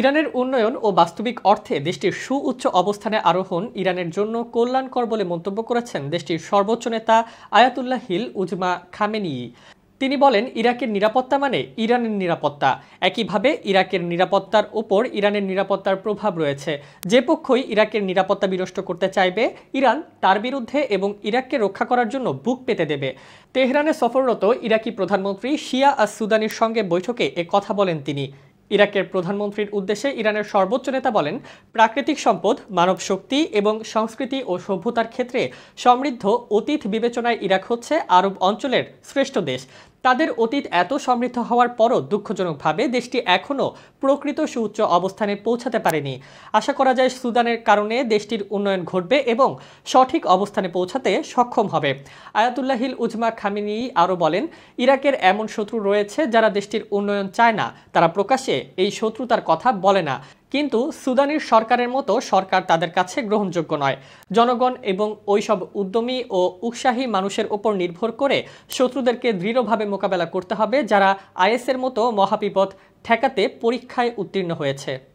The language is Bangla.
ইরানের উন্নয়ন ও বাস্তবিক অর্থে দেশটির সুউচ্চ অবস্থানে আরোহণ ইরানের জন্য কল্যাণকর বলে মন্তব্য করেছেন দেশটির সর্বোচ্চ নেতা আয়াতুল্লাহ হিল উজমা খামেনি তিনি বলেন ইরাকের নিরাপত্তা মানে ইরানের নিরাপত্তা একইভাবে ইরাকের নিরাপত্তার ওপর ইরানের নিরাপত্তার প্রভাব রয়েছে যে পক্ষই ইরাকের নিরাপত্তা বিনষ্ট করতে চাইবে ইরান তার বিরুদ্ধে এবং ইরাককে রক্ষা করার জন্য বুক পেতে দেবে তেহরানে সফররত ইরাকি প্রধানমন্ত্রী শিয়া আস সুদানির সঙ্গে বৈঠকে এ কথা বলেন তিনি ইরাকের প্রধানমন্ত্রীর উদ্দেশ্যে ইরানের সর্বোচ্চ নেতা বলেন প্রাকৃতিক সম্পদ মানব শক্তি এবং সংস্কৃতি ও সভ্যতার ক্ষেত্রে সমৃদ্ধ অতীত বিবেচনায় ইরাক হচ্ছে আরব অঞ্চলের শ্রেষ্ঠ দেশ তাদের অতীত এত সমৃদ্ধ হওয়ার পরও দুঃখজনকভাবে দেশটি এখনও প্রকৃত সুউচ্চ অবস্থানে পৌঁছাতে পারেনি আশা করা যায় সুদানের কারণে দেশটির উন্নয়ন ঘটবে এবং সঠিক অবস্থানে পৌঁছাতে সক্ষম হবে আয়াতুল্লাহিল উজমা খামিনি আরও বলেন ইরাকের এমন শত্রু রয়েছে যারা দেশটির উন্নয়ন চায় না তারা প্রকাশ্যে এই শত্রুতার কথা বলে না কিন্তু সুদানির সরকারের মতো সরকার তাদের কাছে গ্রহণযোগ্য নয় জনগণ এবং ওইসব উদ্যমী ও উৎসাহী মানুষের ওপর নির্ভর করে শত্রুদেরকে দৃঢ়ভাবে মোকাবেলা করতে হবে যারা আইএসের মতো মহাবিপদ ঠেকাতে পরীক্ষায় উত্তীর্ণ হয়েছে